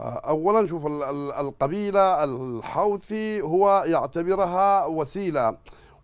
آه، اولا شوف القبيله الحوثي هو يعتبرها وسيله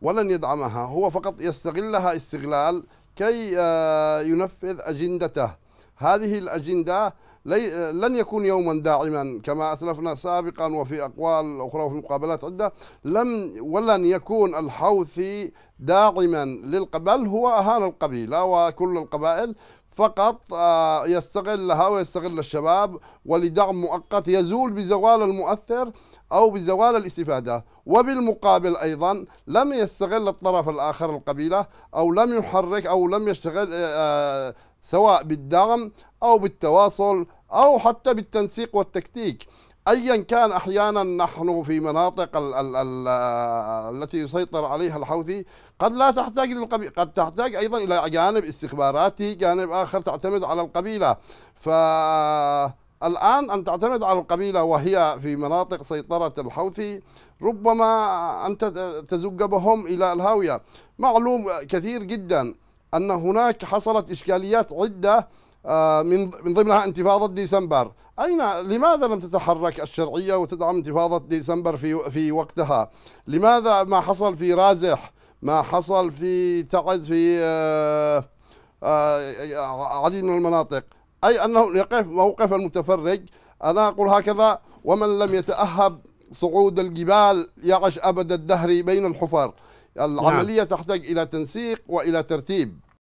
ولن يدعمها هو فقط يستغلها استغلال كي آه، ينفذ اجندته هذه الاجنده آه، لن يكون يوما داعما كما اسلفنا سابقا وفي اقوال اخرى وفي مقابلات عده لم ولن يكون الحوثي داعما للقبل هو اهان القبيله وكل القبائل فقط آه، يستغلها ويستغل الشباب ولدعم مؤقت يزول بزوال المؤثر أو بزوال الاستفادة وبالمقابل أيضا لم يستغل الطرف الآخر القبيلة أو لم يحرك أو لم يشتغل آه، آه، سواء بالدعم أو بالتواصل أو حتى بالتنسيق والتكتيك ايا كان احيانا نحن في مناطق الـ الـ الـ آه، التي يسيطر عليها الحوثي قد لا تحتاج للقبيله قد تحتاج ايضا الى جانب استخباراتي جانب اخر تعتمد على القبيله فالان أن تعتمد على القبيلة وهي في مناطق سيطرة الحوثي ربما أن تزج بهم إلى الهاوية معلوم كثير جدا أن هناك حصلت إشكاليات عدة آه، من من ضمنها انتفاضه ديسمبر أين لماذا لم تتحرك الشرعية وتدعم انتفاضة ديسمبر في في وقتها؟ لماذا ما حصل في رازح؟ ما حصل في تعز في آه، آه، عديد من المناطق أي أنه يقف موقف المتفرج أنا أقول هكذا ومن لم يتأهب صعود الجبال يعش أبد الدهر بين الحفر نعم. العملية نعم. تحتاج إلى تنسيق وإلى ترتيب